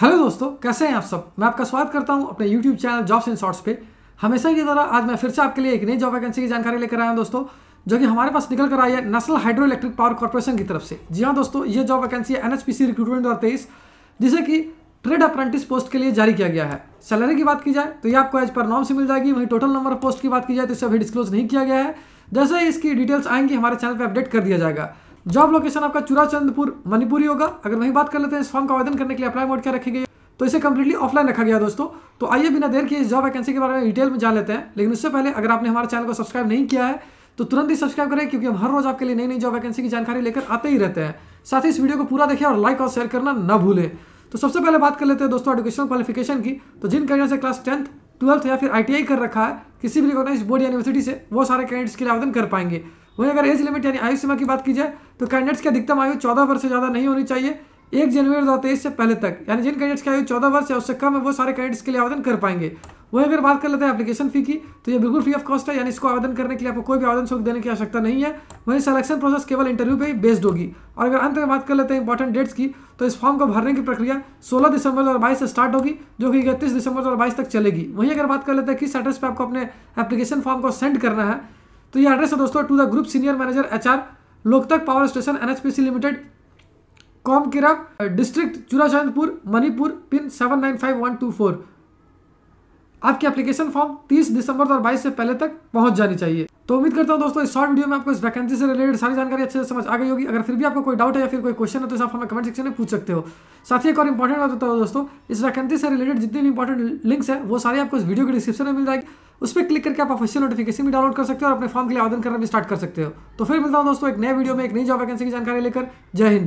hello दोस्तों कैसे हैं आप सब मैं आपका स्वागत करता हूं अपने YouTube channel jobs and shorts पे हमेशा की तरह आज मैं फिर से आपके लिए एक नई जॉब वैकेंसी की जानकारी लेकर आया हूं दोस्तों जो कि हमारे पास निकल कर आई है national hydro electric power corporation की तरफ से जी हाँ दोस्तों ये जॉब वैकेंसी है एनएचपीसी रिक्रूटमेंट दो तेईस जिसे कि ट्रेड अप्रेंटिस पोस्ट के लिए जारी किया गया है सैलरी की बात की जाए तो ये आपको एज पर नॉम से मिल जाएगी वहीं टोटल नंबर ऑफ पोस्ट की बात की जाए तो इसे अभी डिस्क्लोज नहीं किया गया है जैसे इसकी डिटेल्स आएंगी हमारे चैनल पर अपडेट कर दिया जाएगा जॉब लोकेशन आपका चुराचंदपुर मणिपुरी होगा अगर वही बात कर लेते हैं इस फॉर्म का आवेदन करने के लिए अप्लाई मोड क्या रखेंगे तो इसे कंप्लीटली ऑफलाइन रखा गया दोस्तों तो आइए बिना देर किए इस जॉब वैकेंसी के बारे में डिटेल में जान लेते हैं लेकिन उससे पहले अगर आपने हमारे चैनल को सब्सक्राइब नहीं किया है तो तुरंत ही सब्सक्राइब करें क्योंकि हम हर रोज आपके लिए नई नई जॉब वैकेंसी की जानकारी लेकर आते ही रहते हैं साथ ही इस वीडियो को पूरा देखें और लाइक और शेयर करना ना भूलें तो सबसे पहले बात कर लेते हैं दोस्तों एडुकेशनल क्वालिफिकेशन की तो जिन कैंडिडेट से क्लास टेंथ ट्वेल्थ या फिर आई कर रखा है किसी भी रिकॉग्नाइज बोर्ड यूनिवर्सिटी से वो सारे कैंडिडेट्स के लिए आवेदन कर पाएंगे वहीं अगर एज लिमिट यानी आयु सीमा की बात की जाए तो कैंडिडेट्स की अधिकतम आयु चौदह वर्ष से ज़्यादा नहीं होनी चाहिए एक जनवरी दो तेईस से पहले तक यानी जिन कैंडिडेट्स की आयु चौदह वर्ष या उससे कम है वो सारे कैंडिडेट्स के लिए आवेदन कर पाएंगे वहीं अगर बात कर लेते हैं एप्लीकेशन फी की तो ये बिल्कुल फ्री ऑफ कॉस्ट है यानी इसको आवेदन करने के लिए आपको कोई भी आवेदन शुल्क देने की आवश्यकता नहीं है वहीं सिलेक्शन प्रोसेस केवल इंटरव्यू पे ही बेस्ड होगी और अगर अंत में बात कर लेते हैं इंपॉर्टेंट डेट्स की तो इस फॉर्म को भरने की प्रक्रिया सोलह दिसंबर दो से स्टार्ट होगी जो कि इकतीस दिसंबर दो तक चलेगी वहीं अगर बात कर लेते हैं किस एड्रेस पर आपको अपने एप्लीकेशन फॉर्म को सेंड करना है तो ये एड्रेस है दोस्तों to the group senior manager H R Loktak power station NHPC limited Kira district Churachandpur Manipur pin seven nine five one two four आपकी एप्लीकेशन फॉर्म 30 दिसंबर 2022 से पहले तक पहुंच जानी चाहिए तो उम्मीद करता हूं दोस्तों इस शॉर्ट वीडियो में आपको इस वैकेंसी से रिलेटेड सारी जानकारी अच्छे से समझ आ गई होगी अगर फिर भी आपको कोई डाउट है या फिर कोई क्वेश्चन है तो आप हमें कमेंट सेक्शन में पूछ सकते हो साथ ही एक और इंपॉर्टेंट बात है दोस्तों इस वैकेंसी से रिलेटेड जितनी भी इंपॉर्टेंट लिंक्स है वो सारी आपको इस वीडियो के डिस्क्रिप्शन में मिल जाएगी उस पर क्लिक करके आप ऑफिशियल नोटिफिकेशन भी डाउनलोड कर सकते हो और अपने फॉर्म के लिए आवेदन करना भी स्टार्ट कर सकते हो तो फिर मिलता हूँ दोस्तों एक नए वीडियो में एक नई जॉब वैकेंसी की जानकारी लेकर जय हिंद